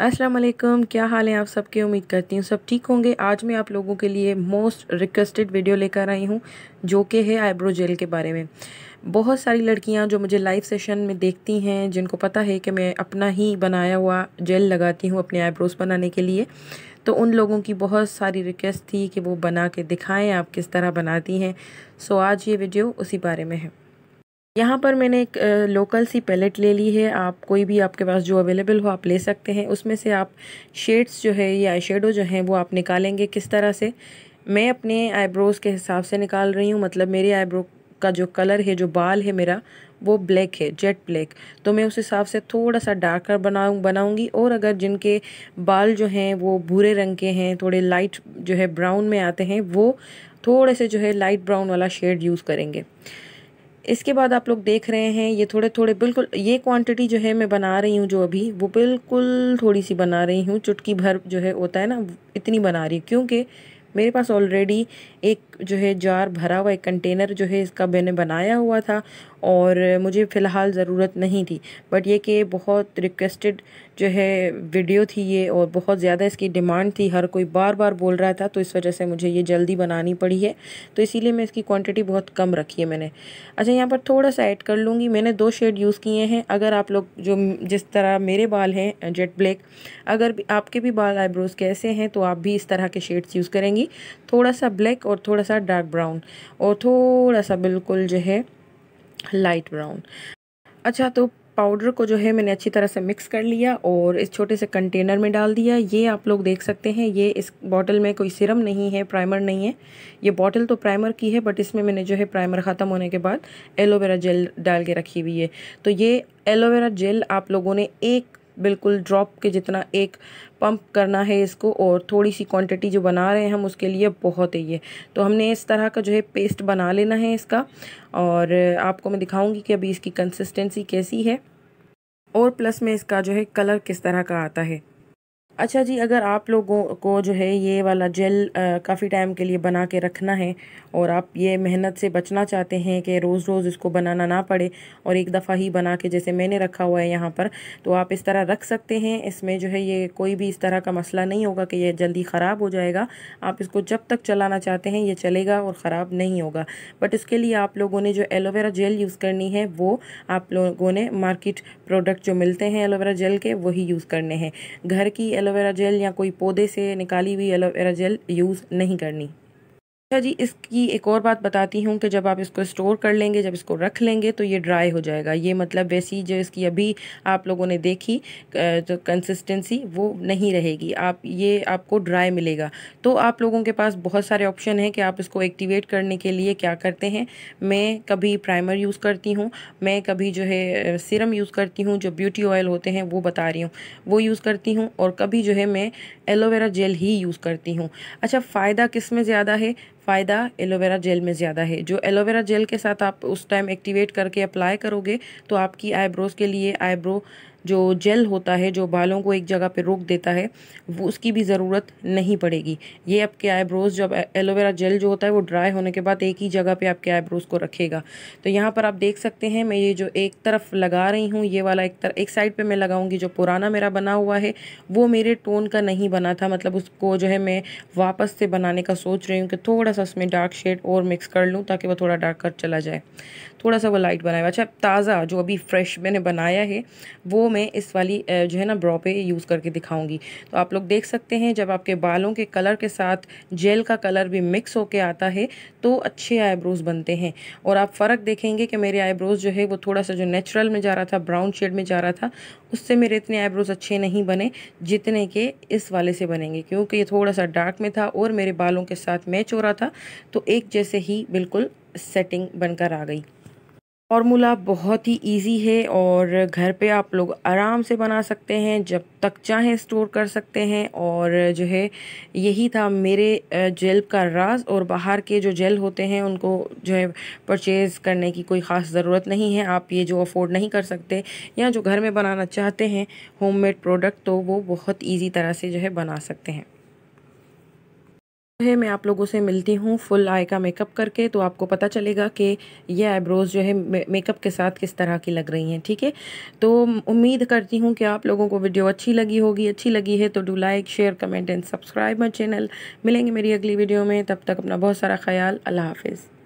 अस्सलाम वालेकुम क्या हाल है आप सबके उम्मीद करती हूँ सब ठीक होंगे आज मैं आप लोगों के लिए मोस्ट रिक्वेस्टेड वीडियो लेकर आई हूँ जो कि है आईब्रो जेल के बारे में बहुत सारी लड़कियाँ जो मुझे लाइव सेशन में देखती हैं जिनको पता है कि मैं अपना ही बनाया हुआ जेल लगाती हूँ अपने आईब्रोज़ बनाने के लिए तो उन लोगों की बहुत सारी रिक्वेस्ट थी कि वो बना के दिखाएँ आप किस तरह बनाती हैं सो आज ये वीडियो उसी बारे में है यहाँ पर मैंने एक लोकल सी पैलेट ले ली है आप कोई भी आपके पास जो अवेलेबल हो आप ले सकते हैं उसमें से आप शेड्स जो है या आई जो हैं वो आप निकालेंगे किस तरह से मैं अपने आईब्रोज़ के हिसाब से निकाल रही हूँ मतलब मेरे आईब्रो का जो कलर है जो बाल है मेरा वो ब्लैक है जेट ब्लैक तो मैं उस हिसाब से थोड़ा सा डार्कर बनाऊँ बनाऊँगी और अगर जिनके बाल जो हैं वो भूरे रंग के हैं थोड़े लाइट जो है ब्राउन में आते हैं वो थोड़े से जो है लाइट ब्राउन वाला शेड यूज़ करेंगे इसके बाद आप लोग देख रहे हैं ये थोड़े थोड़े बिल्कुल ये क्वांटिटी जो है मैं बना रही हूँ जो अभी वो बिल्कुल थोड़ी सी बना रही हूँ चुटकी भर जो है होता है ना इतनी बना रही हूँ क्योंकि मेरे पास ऑलरेडी एक जो है जार भरा हुआ एक कंटेनर जो है इसका मैंने बनाया हुआ था और मुझे फ़िलहाल ज़रूरत नहीं थी बट ये कि बहुत रिक्वेस्टेड जो है वीडियो थी ये और बहुत ज़्यादा इसकी डिमांड थी हर कोई बार बार बोल रहा था तो इस वजह से मुझे ये जल्दी बनानी पड़ी है तो इसीलिए मैं इसकी क्वांटिटी बहुत कम रखी है मैंने अच्छा यहाँ पर थोड़ा सा ऐड कर लूँगी मैंने दो शेड यूज़ किए हैं अगर आप लोग जो जिस तरह मेरे बाल हैं जेट ब्लैक अगर आपके भी बाल आईब्रोज़ कैसे हैं तो आप भी इस तरह के शेड्स यूज़ करेंगी थोड़ा सा ब्लैक और थोड़ा सा डार्क ब्राउन और थोड़ा सा बिल्कुल जो है लाइट ब्राउन अच्छा तो पाउडर को जो है मैंने अच्छी तरह से मिक्स कर लिया और इस छोटे से कंटेनर में डाल दिया ये आप लोग देख सकते हैं ये इस बॉटल में कोई सिरम नहीं है प्राइमर नहीं है ये बॉटल तो प्राइमर की है बट इसमें मैंने जो है प्राइमर ख़त्म होने के बाद एलोवेरा जेल डाल के रखी हुई है तो ये एलोवेरा जेल आप लोगों ने एक बिल्कुल ड्रॉप के जितना एक पंप करना है इसको और थोड़ी सी क्वांटिटी जो बना रहे हैं हम उसके लिए बहुत है ये तो हमने इस तरह का जो है पेस्ट बना लेना है इसका और आपको मैं दिखाऊंगी कि अभी इसकी कंसिस्टेंसी कैसी है और प्लस में इसका जो है कलर किस तरह का आता है अच्छा जी अगर आप लोगों को जो है ये वाला जेल काफ़ी टाइम के लिए बना के रखना है और आप ये मेहनत से बचना चाहते हैं कि रोज़ रोज़ इसको बनाना ना पड़े और एक दफ़ा ही बना के जैसे मैंने रखा हुआ है यहाँ पर तो आप इस तरह रख सकते हैं इसमें जो है ये कोई भी इस तरह का मसला नहीं होगा कि ये जल्दी ख़राब हो जाएगा आप इसको जब तक चलाना चाहते हैं ये चलेगा और ख़राब नहीं होगा बट इसके लिए आप लोगों ने जो एलोवेरा जेल यूज़ करनी है वो आप लोगों ने मार्केट प्रोडक्ट जो मिलते हैं एलोवेरा जेल के वही यूज़ करने हैं घर की एलो एलोवेरा जेल या कोई पौधे से निकाली हुई एलोवेरा जेल यूज़ नहीं करनी अच्छा जी इसकी एक और बात बताती हूँ कि जब आप इसको स्टोर कर लेंगे जब इसको रख लेंगे तो ये ड्राई हो जाएगा ये मतलब वैसी जो इसकी अभी आप लोगों ने देखी जो कंसिस्टेंसी वो नहीं रहेगी आप ये आपको ड्राई मिलेगा तो आप लोगों के पास बहुत सारे ऑप्शन हैं कि आप इसको एक्टिवेट करने के लिए क्या करते हैं मैं कभी प्राइमर यूज़ करती हूँ मैं कभी जो है सिरम यूज़ करती हूँ जो ब्यूटी ऑयल होते हैं वो बता रही हूँ वो यूज़ करती हूँ और कभी जो है मैं एलोवेरा जेल ही यूज़ करती हूँ अच्छा फ़ायदा किस में ज़्यादा है फ़ायदा एलोवेरा जेल में ज़्यादा है जो एलोवेरा जेल के साथ आप उस टाइम एक्टिवेट करके अप्लाई करोगे तो आपकी आईब्रोज़ के लिए आईब्रो जो जेल होता है जो बालों को एक जगह पे रोक देता है वो उसकी भी ज़रूरत नहीं पड़ेगी ये आपके आईब्रोज़ जब एलोवेरा जेल जो होता है वो ड्राई होने के बाद एक ही जगह पे आपके आईब्रोज़ को रखेगा तो यहाँ पर आप देख सकते हैं मैं ये जो एक तरफ लगा रही हूँ ये वाला एक तरफ एक साइड पर मैं लगाऊँगी जो पुराना मेरा बना हुआ है वो मेरे टोन का नहीं बना था मतलब उसको जो है मैं वापस से बनाने का सोच रही हूँ कि थोड़ा सा उसमें डार्क शेड और मिक्स कर लूँ ताकि वह थोड़ा डार्क कर चला जाए थोड़ा सा वो लाइट बनाए अच्छा ताज़ा जो अभी फ्रेश मैंने बनाया है वो मैं इस वाली जो है ना ब्रॉ पे यूज़ करके दिखाऊंगी तो आप लोग देख सकते हैं जब आपके बालों के कलर के साथ जेल का कलर भी मिक्स होके आता है तो अच्छे आईब्रोज़ बनते हैं और आप फ़र्क देखेंगे कि मेरे आईब्रोज़ जो है वो थोड़ा सा जो नेचुरल में जा रहा था ब्राउन शेड में जा रहा था उससे मेरे इतने आईब्रोज़ अच्छे नहीं बने जितने के इस वाले से बनेंगे क्योंकि ये थोड़ा सा डार्क में था और मेरे बालों के साथ मैच हो रहा था तो एक जैसे ही बिल्कुल सेटिंग बनकर आ गई फॉर्मूला बहुत ही इजी है और घर पे आप लोग आराम से बना सकते हैं जब तक चाहें स्टोर कर सकते हैं और जो है यही था मेरे जेल का राज और बाहर के जो जेल होते हैं उनको जो है परचेज़ करने की कोई ख़ास ज़रूरत नहीं है आप ये जो अफोर्ड नहीं कर सकते या जो घर में बनाना चाहते हैं होममेड प्रोडक्ट तो वो बहुत ईजी तरह से जो है बना सकते हैं है मैं आप लोगों से मिलती हूँ फुल आई का मेकअप करके तो आपको पता चलेगा कि ये आईब्रोज़ जो है मेकअप के साथ किस तरह की लग रही हैं ठीक है थीके? तो उम्मीद करती हूँ कि आप लोगों को वीडियो अच्छी लगी होगी अच्छी लगी है तो do like share comment and subscribe my channel मिलेंगे मेरी अगली वीडियो में तब तक अपना बहुत सारा ख्याल अल्लाह हाफिज़